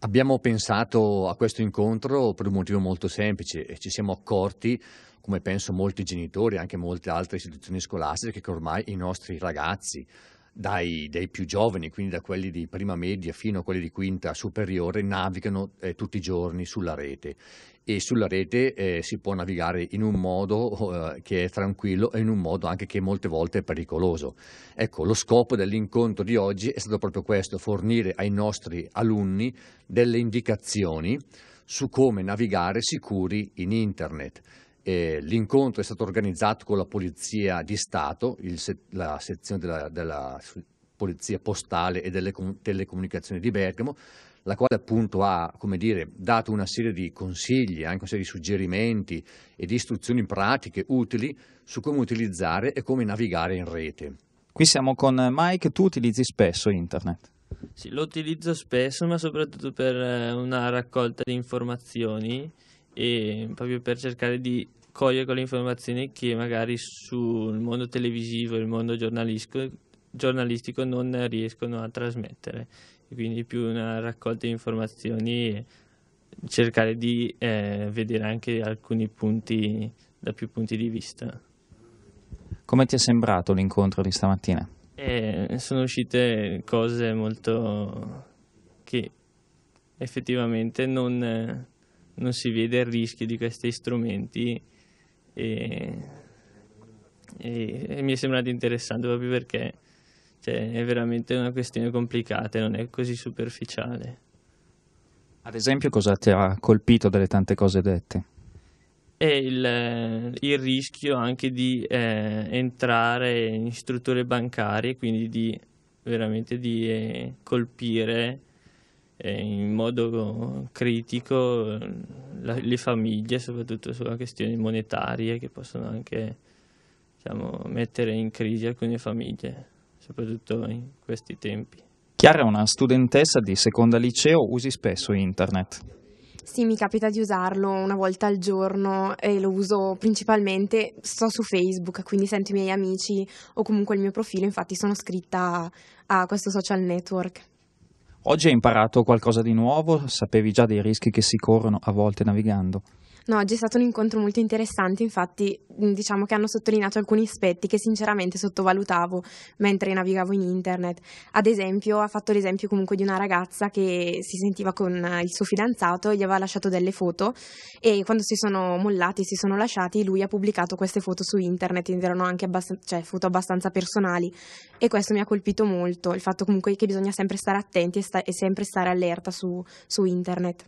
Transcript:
Abbiamo pensato a questo incontro per un motivo molto semplice e ci siamo accorti, come penso molti genitori e anche molte altre istituzioni scolastiche, che ormai i nostri ragazzi dai, dai, più giovani, quindi da quelli di prima media fino a quelli di quinta superiore, navigano eh, tutti i giorni sulla rete. E sulla rete eh, si può navigare in un modo eh, che è tranquillo e in un modo anche che molte volte è pericoloso. Ecco, lo scopo dell'incontro di oggi è stato proprio questo, fornire ai nostri alunni delle indicazioni su come navigare sicuri in Internet eh, l'incontro è stato organizzato con la Polizia di Stato, il, la sezione della, della, Polizia Postale e delle Telecomunicazioni di Bergamo, la quale appunto ha dire, dato una serie di consigli, anche una serie di suggerimenti e di istruzioni pratiche utili su come utilizzare e come navigare in rete. Qui siamo con Mike, tu utilizzi spesso internet? Sì, lo utilizzo spesso, ma soprattutto per eh, una raccolta di informazioni e proprio per cercare di cogliere quelle informazioni che magari sul mondo televisivo e il mondo giornalistico, giornalistico non riescono a trasmettere. E quindi più una raccolta di informazioni e cercare di eh, vedere anche alcuni punti da più punti di vista. Come ti è sembrato l'incontro di stamattina? Eh, sono uscite cose molto che effettivamente non non si vede il rischio di questi strumenti e, e, e mi è sembrato interessante proprio perché cioè, è veramente una questione complicata, e non è così superficiale. Ad esempio cosa ti ha colpito delle tante cose dette? È il, il, rischio anche di eh, entrare in strutture bancarie, quindi di veramente di eh, colpire in modo critico la, le famiglie, soprattutto sulle questioni monetarie che possono anche diciamo, mettere in crisi alcune famiglie, soprattutto in questi tempi. Chiara, è una studentessa di seconda liceo, usi spesso internet? Sì, mi capita di usarlo una volta al giorno e lo uso principalmente, sto su Facebook, quindi sento i miei amici o comunque il mio profilo, infatti sono iscritta a questo social network. Oggi hai imparato qualcosa di nuovo? Sapevi già dei rischi che si corrono a volte navigando? No, oggi è stato un incontro molto interessante, infatti diciamo che hanno sottolineato alcuni aspetti che sinceramente sottovalutavo mentre navigavo in internet. Ad esempio, ha fatto l'esempio comunque di una ragazza che si sentiva con eh, il suo fidanzato, gli aveva lasciato delle foto e quando si sono mollati, si sono lasciati, lui ha pubblicato queste foto su internet, erano anche abbast- cioè, foto abbastanza personali e questo mi ha colpito molto, il fatto comunque che bisogna sempre stare attenti e, sta- e sempre stare allerta su, su internet.